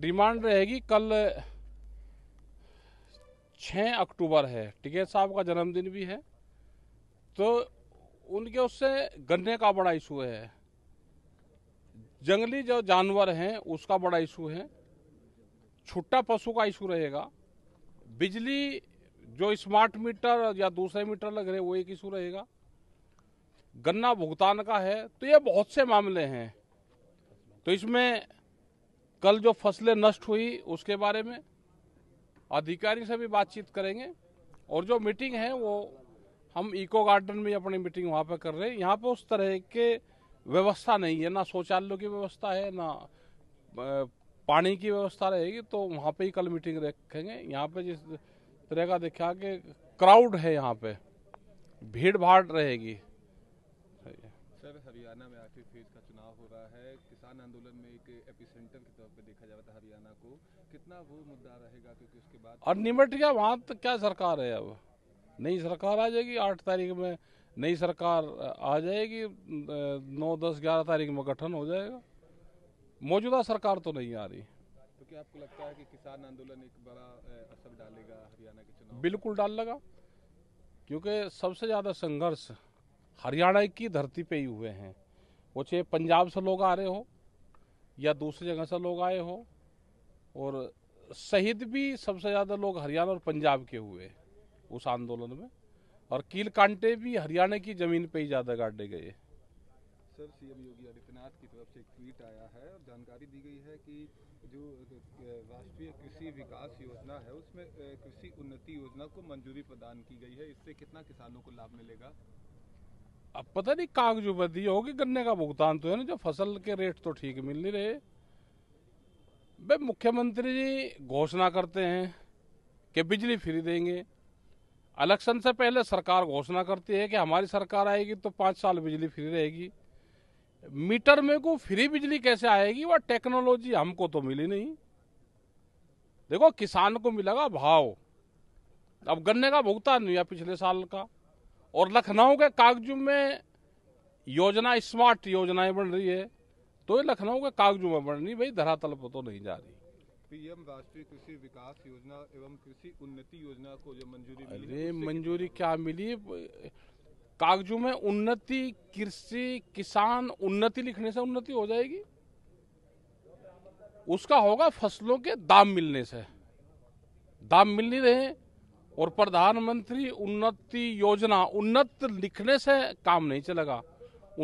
demand रहेगी कल छः अक्टूबर है टिकेत साहब का जन्मदिन भी है तो उनके उससे गन्ने का बड़ा इशू है जंगली जो जानवर हैं उसका बड़ा इशू है छुट्टा पशु का इशू रहेगा बिजली जो स्मार्ट मीटर या दूसरे मीटर लग रहे वो एक इशू रहेगा गन्ना भुगतान का है तो ये बहुत से मामले हैं तो इसमें कल जो फसलें नष्ट हुई उसके बारे में अधिकारी से भी बातचीत करेंगे और जो मीटिंग है वो हम इको गार्डन में अपनी मीटिंग वहाँ पर कर रहे हैं यहाँ पर उस तरह के व्यवस्था नहीं है ना शौचालयों की व्यवस्था है ना पानी की व्यवस्था रहेगी तो वहाँ पे ही कल मीटिंग रखेंगे यहाँ पे जिस तरह का देखा कि क्राउड है यहाँ पे भीड़ भाड़ रहेगी हरियाणा में आठवें फेज का चुनाव हो रहा है किसान आंदोलन में एक एपिसेंटर के तौर पर देखा जा रहा था हरियाणा को कितना वो मुद्दा रहेगा क्योंकि उसके बाद और निमट गया वहाँ तो क्या सरकार है अब नई सरकार आ जाएगी आठ तारीख में नई सरकार आ जाएगी नौ दस ग्यारह तारीख में गठन हो जाएगा मौजूदा सरकार तो नहीं आ रही तो क्या आपको लगता है कि किसान आंदोलन एक बड़ा असर डालेगा हरियाणा के चुनाव बिल्कुल डाल लगा क्योंकि सबसे ज़्यादा संघर्ष हरियाणा की धरती पे ही हुए हैं वो चाहे पंजाब से लोग आ रहे हो या दूसरी जगह से लोग आए हो और शहीद भी सबसे ज़्यादा लोग हरियाणा और पंजाब के हुए उस आंदोलन में और कील कांटे भी हरियाणा की ज़मीन पे ही ज़्यादा गाड़े गए सर सीएम योगी आदित्यनाथ की तरफ से एक ट्वीट आया है और जानकारी दी गई है कि जो राष्ट्रीय कृषि विकास योजना है उसमें कृषि उन्नति योजना को मंजूरी प्रदान की गई है इससे कितना किसानों को लाभ मिलेगा अब पता नहीं कागजू बदी होगी गन्ने का भुगतान तो है ना जो फसल के रेट तो ठीक मिल नहीं रहे भाई मुख्यमंत्री जी घोषणा करते हैं कि बिजली फ्री देंगे इलेक्शन से पहले सरकार घोषणा करती है कि हमारी सरकार आएगी तो पाँच साल बिजली फ्री रहेगी मीटर में को फ्री बिजली कैसे आएगी वह टेक्नोलॉजी हमको तो मिली नहीं देखो किसान को मिलेगा भाव अब गन्ने का भुगतान नहीं है पिछले साल का और लखनऊ के कागजों में योजना स्मार्ट योजनाएं बन रही है तो ये लखनऊ के कागजों में बन रही भाई धरातल पर तो नहीं जा रही पीएम राष्ट्रीय कृषि विकास योजना एवं कृषि उन्नति योजना को जो मंजूरी अरे मंजूरी क्या मिली कागजों में उन्नति कृषि किसान उन्नति लिखने से उन्नति हो जाएगी उसका होगा फसलों के दाम मिलने से दाम मिल नहीं रहे और प्रधानमंत्री उन्नति योजना उन्नत लिखने से काम नहीं चलेगा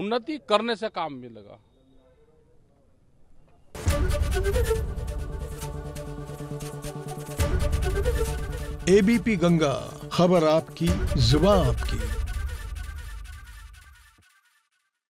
उन्नति करने से काम मिलेगा एबीपी गंगा खबर आपकी जुबा आपकी